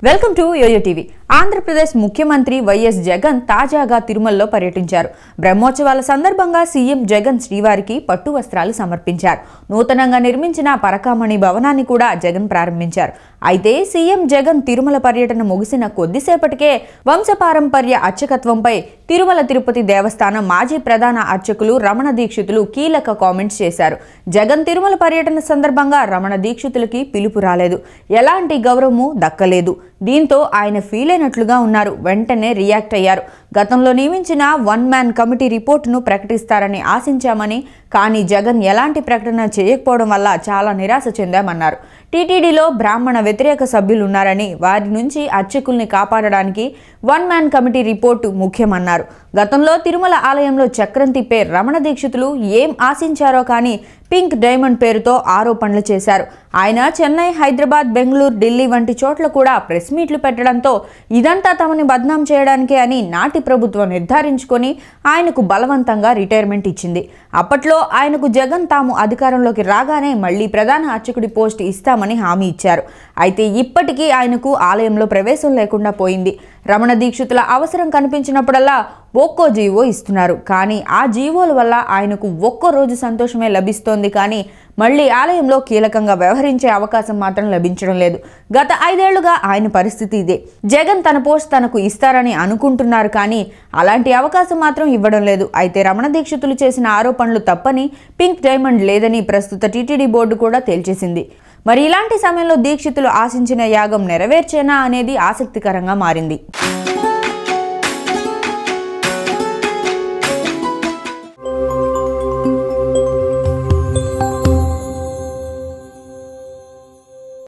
Welcome to YoYo TV. Andhra Pradesh ముఖ్యమంత్రి YS Jagan తాజాగా తిరుమలలో పర్యటించారు బ్రహ్మోత్సవాల సందర్భంగా సీఎం జగన్ శ్రీవారికి పట్టు వస్త్రాలు సమర్పించారు నూతనంగా నిర్మించిన పరకామణి భవనాన్ని కూడా జగన్ ప్రారంభించారు అయితే సీఎం జగన్ తిరుమల పర్యటన ముగిసిన కొద్దిసేపటికే వంశపారంపర్య అర్చకత్వంపై తిరుమల తిరుపతి దేవస్థానం మాజీ ప్రధాన అర్చకులు రమణ దీక్షితులు కీలక కామెంట్స్ చేశారు జగన్ తిరుమల పర్యటన సందర్భంగా రమణ దీక్షితులకి పిలుపు రాలేదు ఎలాంటి గౌరవము దక్కలేదు దీంతో ఆయన ఫీల్ అయినట్లుగా ఉన్నారు వెంటనే రియాక్ట్ అయ్యారు గతంలో నియమించిన వన్ మ్యాన్ కమిటీ రిపోర్టును ప్రకటిస్తారని ఆశించామని కానీ జగన్ ఎలాంటి ప్రకటన చేయకపోవడం వల్ల చాలా నిరాశ చెందామన్నారు టీటీడీలో బ్రాహ్మణ వ్యతిరేక సభ్యులున్నారని వారి నుంచి అర్చకుల్ని కాపాడడానికి వన్ మ్యాన్ కమిటీ రిపోర్టు ముఖ్యమన్నారు గతంలో తిరుమల ఆలయంలో చక్రం తిప్పే రమణ దీక్షితులు ఏం ఆశించారో కానీ పింక్ డైమండ్ పేరుతో ఆరోపణలు చేశారు ఆయన చెన్నై హైదరాబాద్ బెంగళూరు ఢిల్లీ వంటి చోట్ల కూడా ప్రెస్ మీట్లు పెట్టడంతో ఇదంతా తమని బద్నాం చేయడానికే అని నాటి పార్టీ ప్రభుత్వం నిర్ధారించుకొని ఆయనకు బలవంతంగా రిటైర్మెంట్ ఇచ్చింది అప్పట్లో ఆయనకు జగన్ తాము అధికారంలోకి రాగానే మళ్లీ ప్రధాన అర్చకుడి పోస్ట్ ఇస్తామని హామీ ఇచ్చారు అయితే ఇప్పటికీ ఆయనకు ఆలయంలో ప్రవేశం లేకుండా పోయింది రమణ దీక్షితుల అవసరం కనిపించినప్పుడల్లా ఒక్కో జీవో ఇస్తున్నారు కానీ ఆ జీవోల వల్ల ఆయనకు ఒక్కో రోజు సంతోషమే లభిస్తోంది కానీ మళ్లీ ఆలయంలో కీలకంగా వ్యవహరించే అవకాశం మాత్రం లభించడం లేదు గత ఐదేళ్లుగా ఆయన పరిస్థితి ఇదే జగన్ తన పోస్ట్ తనకు ఇస్తారని అనుకుంటున్నారు కానీ అలాంటి అవకాశం మాత్రం ఇవ్వడం లేదు అయితే రమణ దీక్షితులు చేసిన ఆరోపణలు తప్పని పింక్ డైమండ్ లేదని ప్రస్తుత టీటీడీ బోర్డు కూడా తేల్చేసింది మరి ఇలాంటి సమయంలో దీక్షితులు ఆశించిన యాగం నెరవేర్చేనా అనేది ఆసక్తికరంగా మారింది